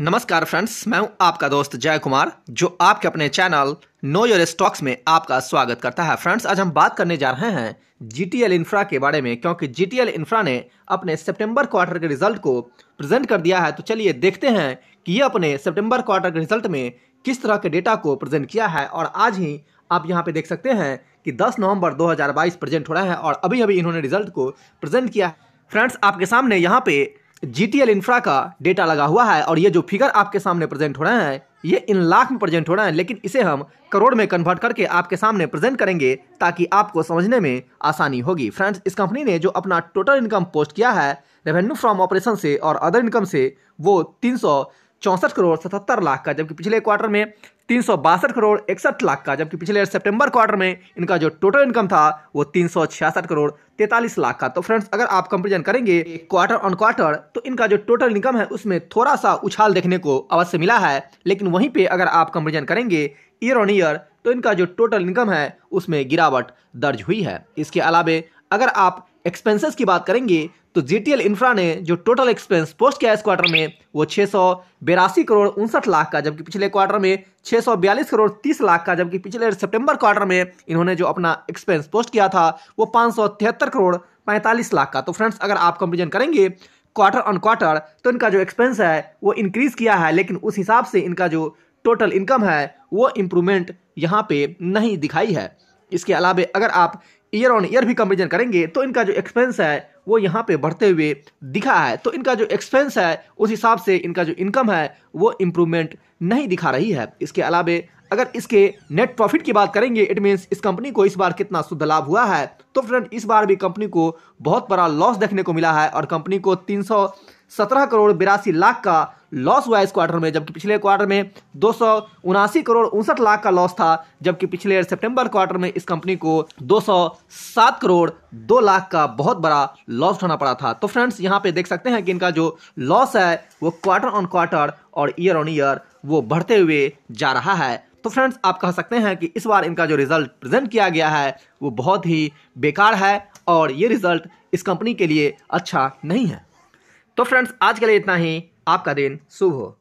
नमस्कार फ्रेंड्स मैं हूं आपका दोस्त जय कुमार जो आपके अपने चैनल नो योर स्टॉक्स में आपका स्वागत करता है फ्रेंड्स आज हम बात करने जा रहे हैं जी टी एल इंफ्रा के बारे में क्योंकि जी टी एल इंफ्रा ने अपने सितंबर क्वार्टर के रिजल्ट को प्रेजेंट कर दिया है तो चलिए देखते हैं कि ये अपने सितंबर क्वार्टर के रिजल्ट में किस तरह के डेटा को प्रेजेंट किया है और आज ही आप यहाँ पे देख सकते हैं कि 10 नवंबर 2022 प्रेजेंट हो रहा है और अभी अभी इन्होंने रिजल्ट को प्रेजेंट किया है फ्रेंड्स आपके सामने यहाँ पे जीटीएल इंफ्रा का डेटा लगा हुआ है और ये जो फिगर आपके सामने प्रेजेंट हो रहे हैं ये इन लाख में प्रेजेंट हो रहे हैं लेकिन इसे हम करोड़ में कन्वर्ट करके आपके सामने प्रेजेंट करेंगे ताकि आपको समझने में आसानी होगी फ्रेंड्स इस कंपनी ने जो अपना टोटल इनकम पोस्ट किया है रेवेन्यू फ्रॉम ऑपरेशन से और अदर इनकम से वो तीन चौंसठ करोड़ सतहत्तर लाख का जबकि पिछले क्वार्टर में तीन सौ बासठ करोड़ इकसठ लाख का जबकि पिछले सितंबर क्वार्टर में इनका जो टोटल इनकम था वो तीन सौ छियासठ करोड़ तैतालीस लाख का तो फ्रेंड्स अगर आप कंपेरिजन करेंगे क्वार्टर ऑन क्वार्टर तो इनका जो टोटल इनकम है उसमें थोड़ा सा उछाल देखने को अवश्य मिला है लेकिन वहीं पर अगर आप कंपेरिजन करेंगे ईयर ऑन ईयर तो इनका जो टोटल इनकम है उसमें गिरावट दर्ज हुई है इसके अलावा अगर आप एक्सपेंसेस की बात करेंगे तो जी टी एल इंफ्रा ने जो टोटल एक्सपेंस पोस्ट किया इस क्वार्टर में वो छः सौ बेरासी करोड़ उनसठ लाख का जबकि पिछले क्वार्टर में छः सौ बयालीस करोड़ तीस लाख का जबकि पिछले सितंबर क्वार्टर में इन्होंने जो अपना एक्सपेंस पोस्ट किया था वो पाँच सौ तिहत्तर करोड़ पैंतालीस लाख का तो फ्रेंड्स अगर आप कंपेरिजन करेंगे क्वार्टर ऑन क्वार्टर तो इनका जो एक्सपेंस है वो इंक्रीज़ किया है लेकिन उस हिसाब से इनका जो टोटल इनकम है वो इम्प्रूवमेंट यहाँ पे नहीं दिखाई है इसके अलावा अगर आप ईयर ऑन ईयर भी कंपेरिजन करेंगे तो इनका जो एक्सपेंस है वो यहाँ पे बढ़ते हुए दिखा है तो इनका जो एक्सपेंस है उस हिसाब से इनका जो इनकम है वो इम्प्रूवमेंट नहीं दिखा रही है इसके अलावा अगर इसके नेट प्रॉफिट की बात करेंगे इट मीन्स इस कंपनी को इस बार कितना शुद्ध लाभ हुआ है तो फ्रेंड इस बार भी कंपनी को बहुत बड़ा लॉस देखने को मिला है और कंपनी को तीन सौ सत्रह करोड़ बिरासी लाख का लॉस हुआ इस क्वार्टर में जबकि पिछले क्वार्टर में दो करोड़ उनसठ लाख का लॉस था जबकि पिछले सितंबर क्वार्टर में इस कंपनी को 207 करोड़ दो लाख का बहुत बड़ा लॉस उठाना पड़ा था तो फ्रेंड्स यहाँ पे देख सकते हैं कि इनका जो लॉस है वो क्वार्टर ऑन क्वार्टर और ईयर ऑन ईयर वो बढ़ते हुए जा रहा है तो फ्रेंड्स आप कह सकते हैं कि इस बार इनका जो रिजल्ट प्रेजेंट किया गया है वो बहुत ही बेकार है और ये रिजल्ट इस कंपनी के लिए अच्छा नहीं है तो फ्रेंड्स आज के लिए इतना ही आपका दिन शुभ हो